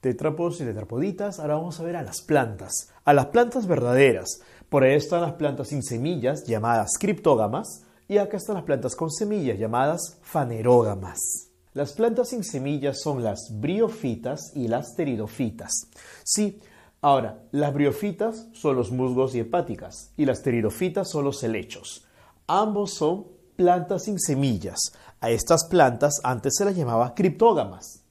Tetrapodos y tetrapoditas, ahora vamos a ver a las plantas, a las plantas verdaderas. Por ahí están las plantas sin semillas, llamadas criptógamas, y acá están las plantas con semillas, llamadas fanerógamas. Las plantas sin semillas son las briofitas y las teridofitas. Sí, ahora, las briofitas son los musgos y hepáticas, y las teridofitas son los helechos. Ambos son plantas sin semillas. A estas plantas antes se las llamaba criptógamas.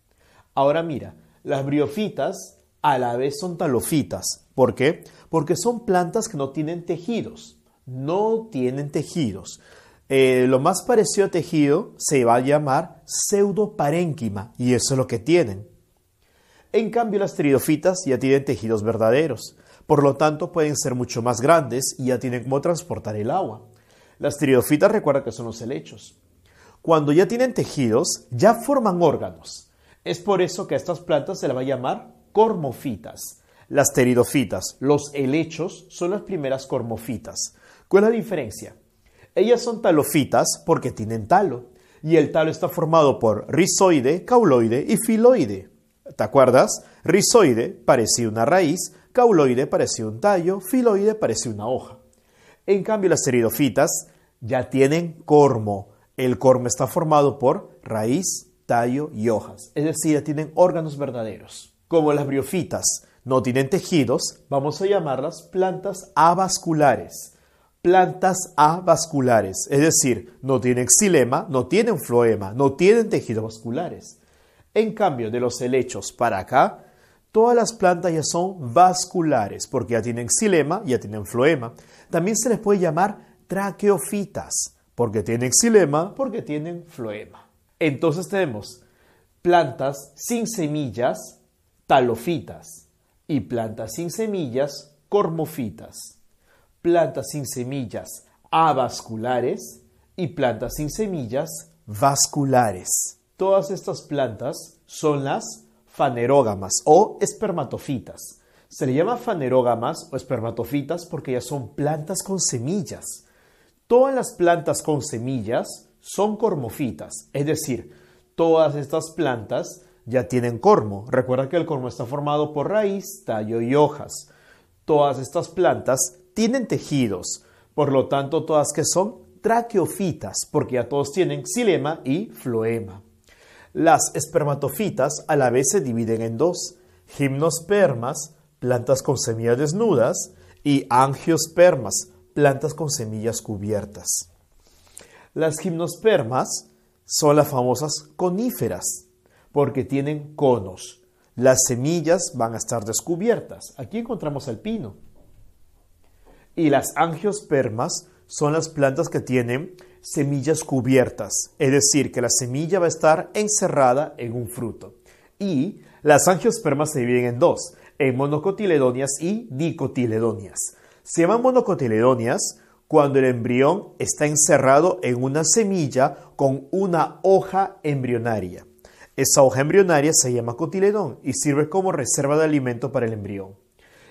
Ahora mira, las briofitas a la vez son talofitas. ¿Por qué? Porque son plantas que no tienen tejidos. No tienen tejidos. Eh, lo más parecido a tejido se va a llamar pseudoparénquima y eso es lo que tienen. En cambio, las tridofitas ya tienen tejidos verdaderos, por lo tanto pueden ser mucho más grandes y ya tienen cómo transportar el agua. Las tridofitas recuerda que son los helechos. Cuando ya tienen tejidos, ya forman órganos. Es por eso que a estas plantas se las va a llamar cormofitas. Las teridofitas, los helechos, son las primeras cormofitas. ¿Cuál es la diferencia? Ellas son talofitas porque tienen talo. Y el talo está formado por rizoide, cauloide y filoide. ¿Te acuerdas? Rizoide parecía una raíz, cauloide parecía un tallo, filoide parecía una hoja. En cambio, las teridofitas ya tienen cormo. El cormo está formado por raíz, tallo y hojas, es decir, tienen órganos verdaderos. Como las briofitas no tienen tejidos, vamos a llamarlas plantas avasculares. Plantas avasculares, es decir, no tienen xilema, no tienen floema, no tienen tejidos vasculares. En cambio, de los helechos para acá, todas las plantas ya son vasculares, porque ya tienen xilema, ya tienen floema. También se les puede llamar traqueofitas, porque tienen xilema, porque tienen floema. Entonces tenemos plantas sin semillas, talofitas, y plantas sin semillas, cormofitas, plantas sin semillas, avasculares, y plantas sin semillas, vasculares. Todas estas plantas son las fanerógamas o espermatofitas. Se le llama fanerógamas o espermatofitas porque ya son plantas con semillas. Todas las plantas con semillas son cormofitas, es decir, todas estas plantas ya tienen cormo. Recuerda que el cormo está formado por raíz, tallo y hojas. Todas estas plantas tienen tejidos, por lo tanto todas que son traqueofitas, porque ya todos tienen xilema y floema. Las espermatofitas a la vez se dividen en dos, gimnospermas, plantas con semillas desnudas, y angiospermas, plantas con semillas cubiertas. Las gimnospermas son las famosas coníferas, porque tienen conos. Las semillas van a estar descubiertas. Aquí encontramos al pino. Y las angiospermas son las plantas que tienen semillas cubiertas, es decir, que la semilla va a estar encerrada en un fruto. Y las angiospermas se dividen en dos, en monocotiledonias y dicotiledonias. Se llaman monocotiledonias cuando el embrión está encerrado en una semilla con una hoja embrionaria. Esa hoja embrionaria se llama cotiledón y sirve como reserva de alimento para el embrión.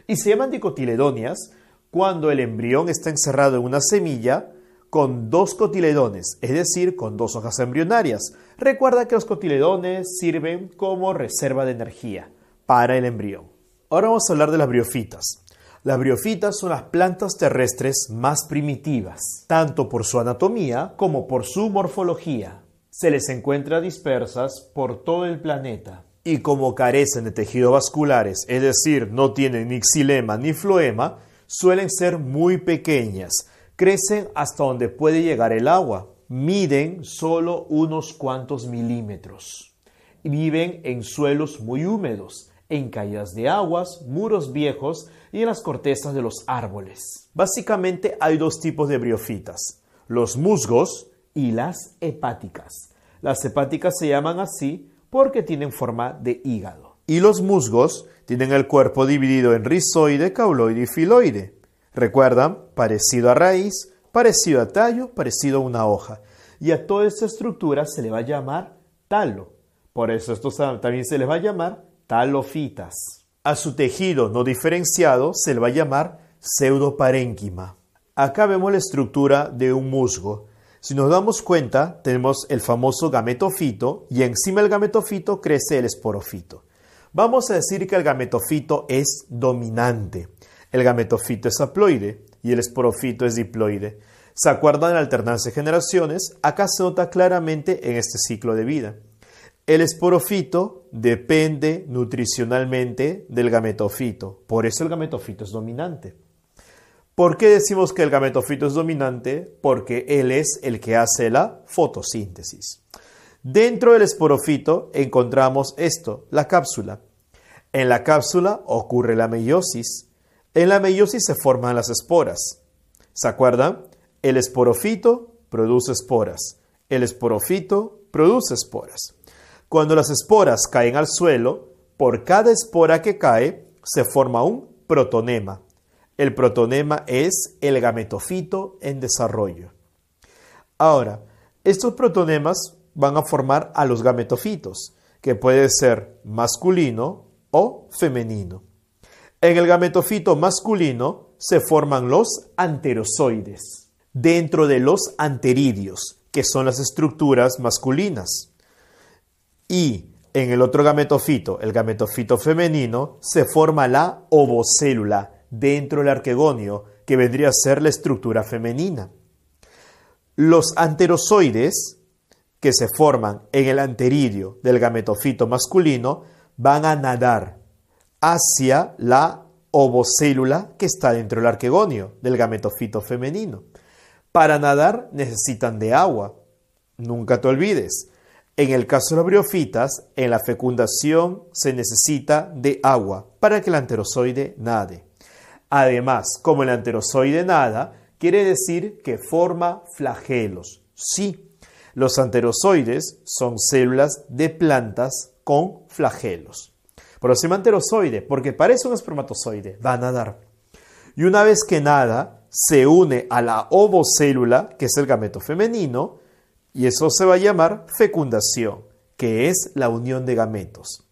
Y se llaman dicotiledonias cuando el embrión está encerrado en una semilla con dos cotiledones, es decir, con dos hojas embrionarias. Recuerda que los cotiledones sirven como reserva de energía para el embrión. Ahora vamos a hablar de las briofitas. Las briofitas son las plantas terrestres más primitivas, tanto por su anatomía como por su morfología. Se les encuentra dispersas por todo el planeta. Y como carecen de tejidos vasculares, es decir, no tienen ni xilema ni floema, suelen ser muy pequeñas, crecen hasta donde puede llegar el agua, miden solo unos cuantos milímetros, viven en suelos muy húmedos en caídas de aguas, muros viejos y en las cortezas de los árboles. Básicamente hay dos tipos de briofitas, los musgos y las hepáticas. Las hepáticas se llaman así porque tienen forma de hígado. Y los musgos tienen el cuerpo dividido en rizoide, cauloide y filoide. Recuerdan, parecido a raíz, parecido a tallo, parecido a una hoja. Y a toda esta estructura se le va a llamar talo. Por eso esto también se les va a llamar talofitas. A su tejido no diferenciado se le va a llamar pseudoparénquima. Acá vemos la estructura de un musgo. Si nos damos cuenta, tenemos el famoso gametofito y encima del gametofito crece el esporofito. Vamos a decir que el gametofito es dominante. El gametofito es haploide y el esporofito es diploide. ¿Se acuerdan de la alternancia de generaciones? Acá se nota claramente en este ciclo de vida. El esporofito depende nutricionalmente del gametofito. Por eso el gametofito es dominante. ¿Por qué decimos que el gametofito es dominante? Porque él es el que hace la fotosíntesis. Dentro del esporofito encontramos esto, la cápsula. En la cápsula ocurre la meiosis. En la meiosis se forman las esporas. ¿Se acuerdan? El esporofito produce esporas. El esporofito produce esporas. Cuando las esporas caen al suelo, por cada espora que cae se forma un protonema. El protonema es el gametofito en desarrollo. Ahora, estos protonemas van a formar a los gametofitos, que puede ser masculino o femenino. En el gametofito masculino se forman los anterozoides, dentro de los anteridios, que son las estructuras masculinas. Y en el otro gametofito, el gametofito femenino, se forma la ovocélula dentro del arquegonio, que vendría a ser la estructura femenina. Los anterozoides, que se forman en el anteridio del gametofito masculino, van a nadar hacia la ovocélula que está dentro del arquegonio, del gametofito femenino. Para nadar necesitan de agua. Nunca te olvides, en el caso de los briofitas, en la fecundación se necesita de agua para que el anterozoide nade. Además, como el anterozoide nada, quiere decir que forma flagelos. Sí, los anterozoides son células de plantas con flagelos. Por eso anterozoide, porque parece un espermatozoide, va a nadar. Y una vez que nada, se une a la ovocélula, que es el gameto femenino, y eso se va a llamar fecundación, que es la unión de gametos.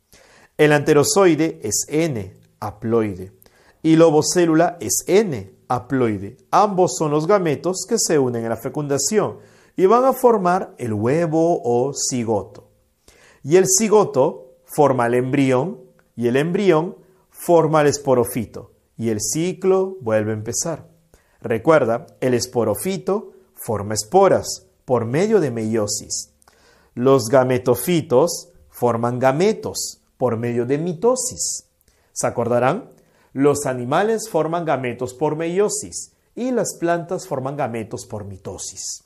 El anterozoide es N, haploide, y ovocélula es N, haploide. Ambos son los gametos que se unen en la fecundación y van a formar el huevo o cigoto. Y el cigoto forma el embrión y el embrión forma el esporofito y el ciclo vuelve a empezar. Recuerda, el esporofito forma esporas por medio de meiosis. Los gametofitos forman gametos por medio de mitosis. ¿Se acordarán? Los animales forman gametos por meiosis y las plantas forman gametos por mitosis.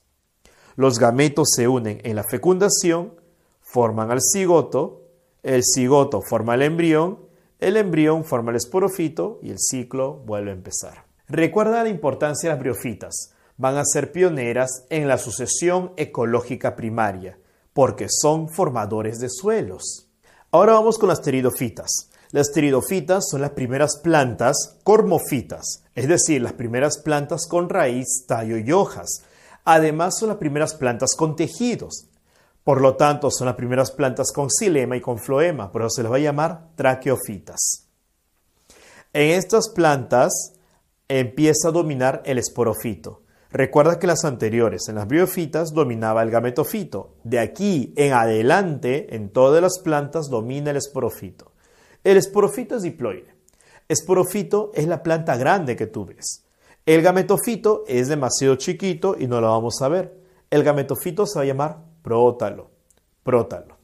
Los gametos se unen en la fecundación, forman al cigoto, el cigoto forma el embrión, el embrión forma el esporofito y el ciclo vuelve a empezar. Recuerda la importancia de las briofitas van a ser pioneras en la sucesión ecológica primaria, porque son formadores de suelos. Ahora vamos con las teridofitas. Las teridofitas son las primeras plantas cormofitas, es decir, las primeras plantas con raíz, tallo y hojas. Además son las primeras plantas con tejidos. Por lo tanto, son las primeras plantas con xilema y con floema, por eso se las va a llamar traqueofitas. En estas plantas empieza a dominar el esporofito. Recuerda que las anteriores, en las briofitas, dominaba el gametofito. De aquí en adelante, en todas las plantas, domina el esporofito. El esporofito es diploide. Esporofito es la planta grande que tú ves. El gametofito es demasiado chiquito y no lo vamos a ver. El gametofito se va a llamar prótalo. Prótalo.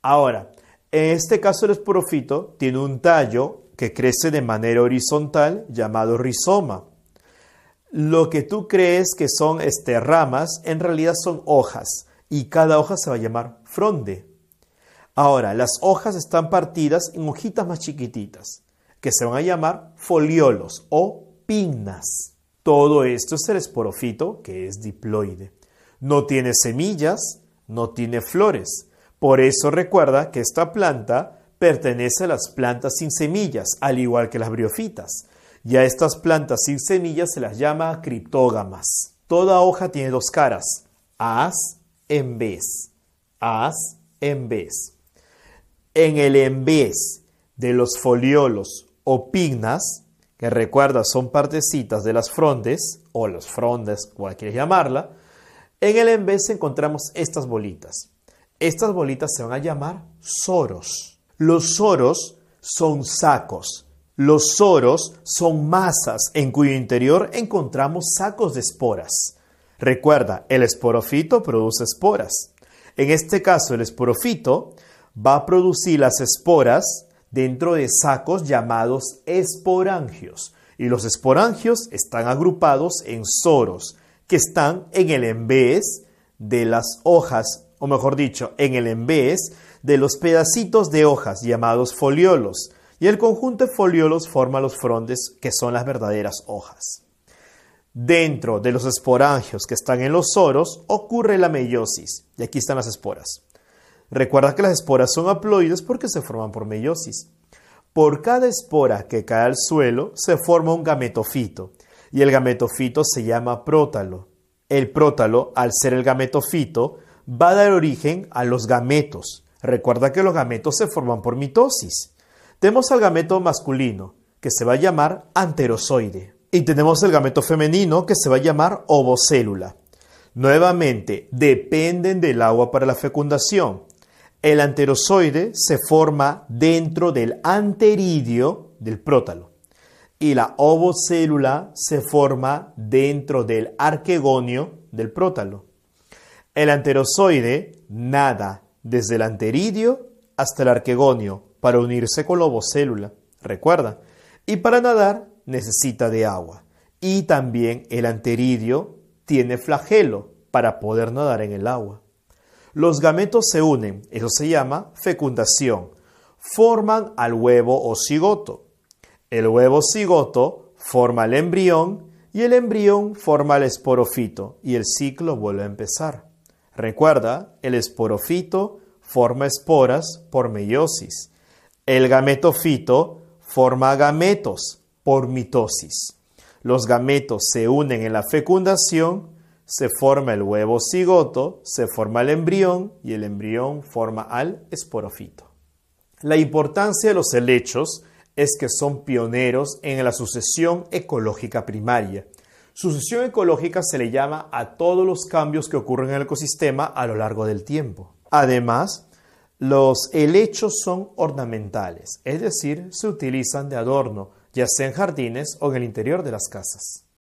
Ahora, en este caso el esporofito tiene un tallo que crece de manera horizontal llamado rizoma lo que tú crees que son este, ramas, en realidad son hojas y cada hoja se va a llamar fronde. Ahora, las hojas están partidas en hojitas más chiquititas, que se van a llamar foliolos o pinnas. Todo esto es el esporofito, que es diploide. No tiene semillas, no tiene flores. Por eso recuerda que esta planta pertenece a las plantas sin semillas, al igual que las briofitas. Y a estas plantas sin semillas se las llama criptógamas. Toda hoja tiene dos caras, as en vez, as en vez. En el en vez de los foliolos o pignas, que recuerda son partecitas de las frondes, o las frondes, como llamarla, en el en vez encontramos estas bolitas. Estas bolitas se van a llamar soros. Los soros son sacos, los soros son masas en cuyo interior encontramos sacos de esporas. Recuerda, el esporofito produce esporas. En este caso, el esporofito va a producir las esporas dentro de sacos llamados esporangios. Y los esporangios están agrupados en soros, que están en el envés de las hojas, o mejor dicho, en el envés de los pedacitos de hojas llamados foliolos, y el conjunto de foliolos forma los frondes que son las verdaderas hojas. Dentro de los esporangios que están en los oros, ocurre la meiosis, y aquí están las esporas. Recuerda que las esporas son haploides porque se forman por meiosis. Por cada espora que cae al suelo se forma un gametofito, y el gametofito se llama prótalo. El prótalo, al ser el gametofito, va a dar origen a los gametos. Recuerda que los gametos se forman por mitosis. Tenemos el gameto masculino, que se va a llamar anterozoide, y tenemos el gameto femenino, que se va a llamar ovocélula. Nuevamente, dependen del agua para la fecundación. El anterozoide se forma dentro del anteridio del prótalo y la ovocélula se forma dentro del arquegonio del prótalo. El anterozoide nada desde el anteridio hasta el arquegonio, para unirse con la ovocélula, recuerda, y para nadar necesita de agua. Y también el anteridio tiene flagelo para poder nadar en el agua. Los gametos se unen, eso se llama fecundación, forman al huevo o cigoto. El huevo cigoto forma el embrión y el embrión forma el esporofito y el ciclo vuelve a empezar. Recuerda, el esporofito forma esporas por meiosis el gametofito forma gametos por mitosis. Los gametos se unen en la fecundación, se forma el huevo cigoto, se forma el embrión y el embrión forma al esporofito. La importancia de los helechos es que son pioneros en la sucesión ecológica primaria. Sucesión ecológica se le llama a todos los cambios que ocurren en el ecosistema a lo largo del tiempo. Además, los helechos son ornamentales, es decir, se utilizan de adorno, ya sea en jardines o en el interior de las casas.